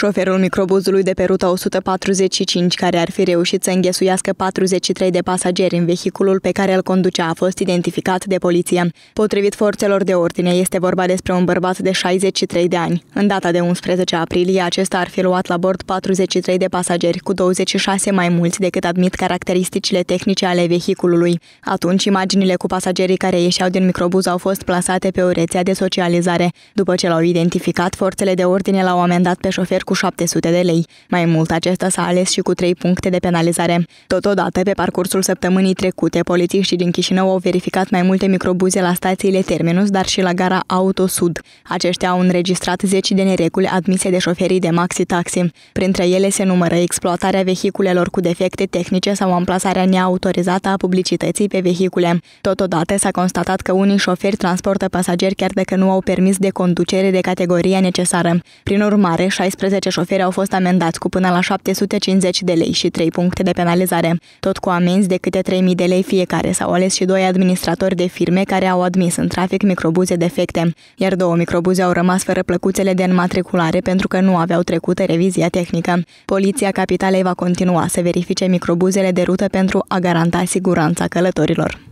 Șoferul microbuzului de pe ruta 145, care ar fi reușit să înghesuiască 43 de pasageri în vehiculul pe care îl conducea, a fost identificat de poliție. Potrivit forțelor de ordine, este vorba despre un bărbat de 63 de ani. În data de 11 aprilie, acesta ar fi luat la bord 43 de pasageri, cu 26 mai mulți decât admit caracteristicile tehnice ale vehiculului. Atunci, imaginile cu pasagerii care ieșeau din microbuz au fost plasate pe o rețea de socializare. După ce l-au identificat, forțele de ordine l-au amendat pe șofer cu 700 de lei. Mai mult, acesta s-a ales și cu 3 puncte de penalizare. Totodată, pe parcursul săptămânii trecute, polițiștii din Chișinău au verificat mai multe microbuze la stațiile Terminus, dar și la gara Auto Sud. Aceștia au înregistrat zeci de nereguli admise de șoferii de maxi-taxi. Printre ele se numără exploatarea vehiculelor cu defecte tehnice sau amplasarea neautorizată a publicității pe vehicule. Totodată s-a constatat că unii șoferi transportă pasageri chiar dacă nu au permis de conducere de categoria necesară. Prin urmare, 16 11 șoferi au fost amendați cu până la 750 de lei și 3 puncte de penalizare, tot cu amenzi de câte 3.000 de lei fiecare. S-au ales și doi administratori de firme care au admis în trafic microbuze defecte, iar două microbuze au rămas fără plăcuțele de înmatriculare pentru că nu aveau trecută revizia tehnică. Poliția Capitalei va continua să verifice microbuzele de rută pentru a garanta siguranța călătorilor.